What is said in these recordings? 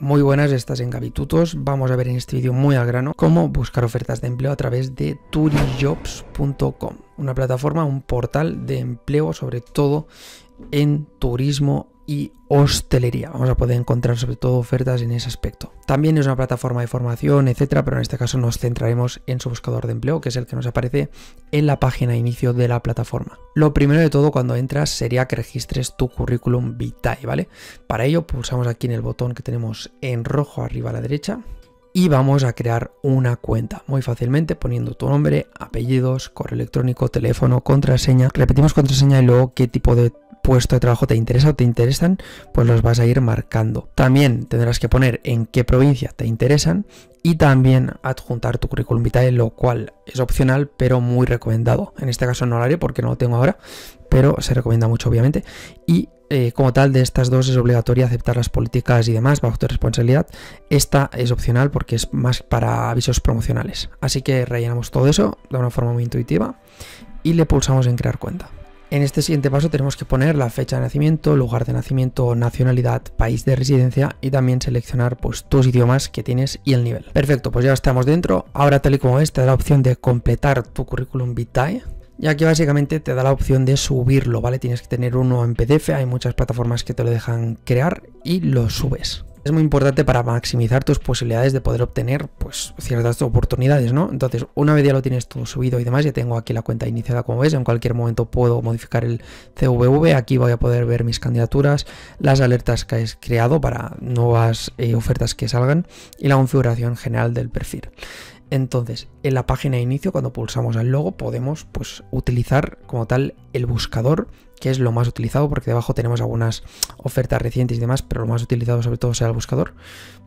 Muy buenas, estás en Gabitutos. Vamos a ver en este vídeo muy al grano cómo buscar ofertas de empleo a través de turijobs.com, una plataforma, un portal de empleo sobre todo en turismo y hostelería. Vamos a poder encontrar sobre todo ofertas en ese aspecto. También es una plataforma de formación, etcétera, pero en este caso nos centraremos en su buscador de empleo, que es el que nos aparece en la página inicio de la plataforma. Lo primero de todo cuando entras sería que registres tu currículum vitae, ¿vale? Para ello pulsamos aquí en el botón que tenemos en rojo arriba a la derecha y vamos a crear una cuenta muy fácilmente poniendo tu nombre, apellidos, correo electrónico, teléfono, contraseña. Repetimos contraseña y luego qué tipo de puesto de trabajo te interesa o te interesan, pues los vas a ir marcando. También tendrás que poner en qué provincia te interesan y también adjuntar tu currículum vitae, lo cual es opcional pero muy recomendado. En este caso no lo haré porque no lo tengo ahora, pero se recomienda mucho obviamente. Y eh, como tal de estas dos es obligatoria aceptar las políticas y demás bajo tu responsabilidad. Esta es opcional porque es más para avisos promocionales. Así que rellenamos todo eso de una forma muy intuitiva y le pulsamos en crear cuenta. En este siguiente paso tenemos que poner la fecha de nacimiento, lugar de nacimiento, nacionalidad, país de residencia y también seleccionar pues tus idiomas que tienes y el nivel. Perfecto, pues ya estamos dentro. Ahora tal y como ves te da la opción de completar tu currículum vitae ya que básicamente te da la opción de subirlo, ¿vale? Tienes que tener uno en PDF, hay muchas plataformas que te lo dejan crear y lo subes es muy importante para maximizar tus posibilidades de poder obtener pues ciertas oportunidades, ¿no? Entonces, una vez ya lo tienes todo subido y demás, ya tengo aquí la cuenta iniciada, como ves, en cualquier momento puedo modificar el CVV, aquí voy a poder ver mis candidaturas, las alertas que has creado para nuevas eh, ofertas que salgan y la configuración general del perfil. Entonces, en la página de inicio, cuando pulsamos al logo, podemos pues, utilizar como tal el buscador, que es lo más utilizado, porque debajo tenemos algunas ofertas recientes y demás, pero lo más utilizado sobre todo será el buscador,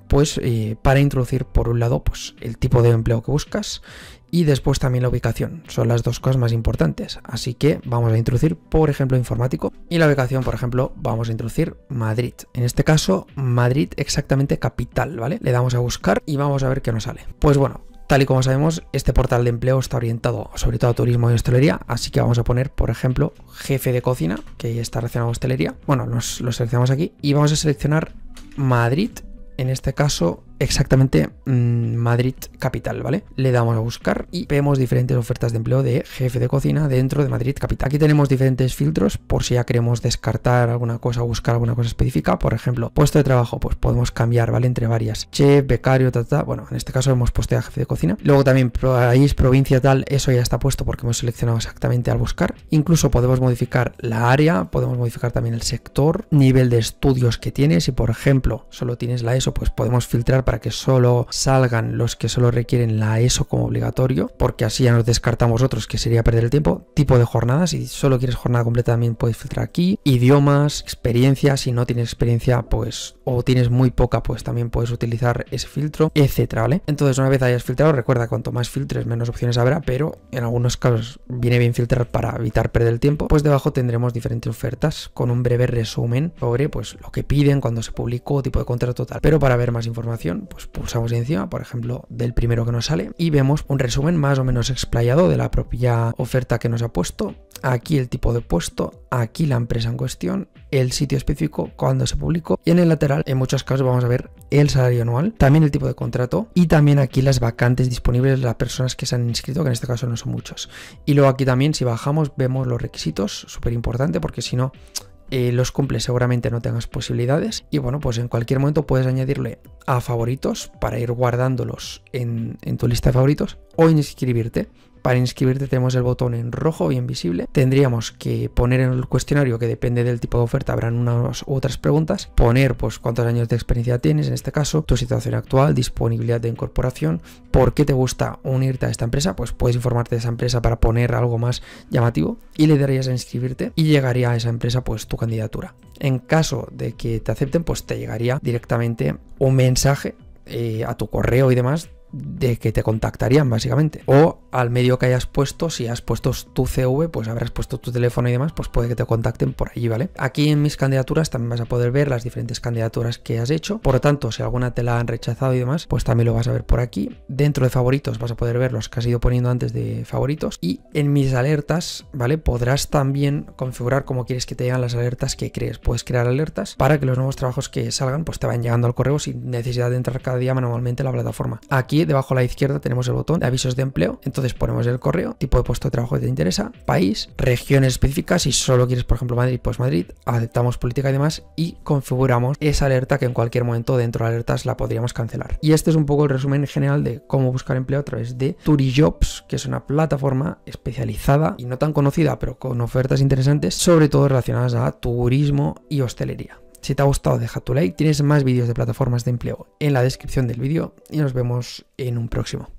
pues eh, para introducir por un lado pues, el tipo de empleo que buscas y después también la ubicación. Son las dos cosas más importantes. Así que vamos a introducir, por ejemplo, informático y la ubicación, por ejemplo, vamos a introducir Madrid. En este caso, Madrid exactamente capital, ¿vale? Le damos a buscar y vamos a ver qué nos sale. Pues bueno, Tal y como sabemos, este portal de empleo está orientado sobre todo a turismo y hostelería, así que vamos a poner, por ejemplo, jefe de cocina, que está relacionado a hostelería. Bueno, nos lo seleccionamos aquí y vamos a seleccionar Madrid. En este caso, exactamente mm, Madrid Capital, ¿vale? Le damos a buscar y vemos diferentes ofertas de empleo de jefe de cocina dentro de Madrid Capital. Aquí tenemos diferentes filtros por si ya queremos descartar alguna cosa, o buscar alguna cosa específica. Por ejemplo, puesto de trabajo, pues podemos cambiar, ¿vale? Entre varias. Chef, becario, ta, Bueno, en este caso hemos puesto ya jefe de cocina. Luego también país, provincia, tal, eso ya está puesto porque hemos seleccionado exactamente al buscar. Incluso podemos modificar la área, podemos modificar también el sector, nivel de estudios que tienes. Si, por ejemplo, solo tienes la ESO, pues podemos filtrar para que solo salgan los que solo requieren la ESO como obligatorio, porque así ya nos descartamos otros que sería perder el tiempo. Tipo de jornada si solo quieres jornada completa también puedes filtrar aquí. Idiomas, experiencia, si no tienes experiencia, pues o tienes muy poca, pues también puedes utilizar ese filtro, etcétera, ¿vale? Entonces, una vez hayas filtrado, recuerda, cuanto más filtres, menos opciones habrá, pero en algunos casos viene bien filtrar para evitar perder el tiempo. Pues debajo tendremos diferentes ofertas con un breve resumen sobre pues lo que piden, cuando se publicó, tipo de contrato total Pero para ver más información, pues pulsamos encima, por ejemplo, del primero que nos sale y vemos un resumen más o menos explayado de la propia oferta que nos ha puesto, aquí el tipo de puesto, aquí la empresa en cuestión, el sitio específico, cuándo se publicó y en el lateral en muchos casos vamos a ver el salario anual, también el tipo de contrato y también aquí las vacantes disponibles de las personas que se han inscrito, que en este caso no son muchos. Y luego aquí también si bajamos vemos los requisitos, súper importante porque si no eh, los cumples seguramente no tengas posibilidades. Y bueno, pues en cualquier momento puedes añadirle a favoritos para ir guardándolos en, en tu lista de favoritos o inscribirte para inscribirte tenemos el botón en rojo bien visible. Tendríamos que poner en el cuestionario, que depende del tipo de oferta, habrán unas u otras preguntas. Poner pues cuántos años de experiencia tienes, en este caso, tu situación actual, disponibilidad de incorporación, por qué te gusta unirte a esta empresa, pues puedes informarte de esa empresa para poner algo más llamativo y le darías a inscribirte y llegaría a esa empresa pues tu candidatura. En caso de que te acepten, pues te llegaría directamente un mensaje eh, a tu correo y demás de que te contactarían básicamente. O al medio que hayas puesto, si has puesto tu CV, pues habrás puesto tu teléfono y demás, pues puede que te contacten por allí, ¿vale? Aquí en mis candidaturas también vas a poder ver las diferentes candidaturas que has hecho, por lo tanto, si alguna te la han rechazado y demás, pues también lo vas a ver por aquí. Dentro de favoritos vas a poder ver los que has ido poniendo antes de favoritos y en mis alertas, ¿vale? Podrás también configurar cómo quieres que te lleguen las alertas que crees. Puedes crear alertas para que los nuevos trabajos que salgan pues te vayan llegando al correo sin necesidad de entrar cada día manualmente a la plataforma. Aquí debajo a la izquierda tenemos el botón de avisos de empleo. Entonces ponemos el correo, tipo de puesto de trabajo que te interesa, país, regiones específicas, si solo quieres, por ejemplo, Madrid, pues Madrid, aceptamos política y demás y configuramos esa alerta que en cualquier momento dentro de alertas la podríamos cancelar. Y este es un poco el resumen general de cómo buscar empleo a través de Turijobs, que es una plataforma especializada y no tan conocida, pero con ofertas interesantes, sobre todo relacionadas a turismo y hostelería. Si te ha gustado, deja tu like. Tienes más vídeos de plataformas de empleo en la descripción del vídeo y nos vemos en un próximo.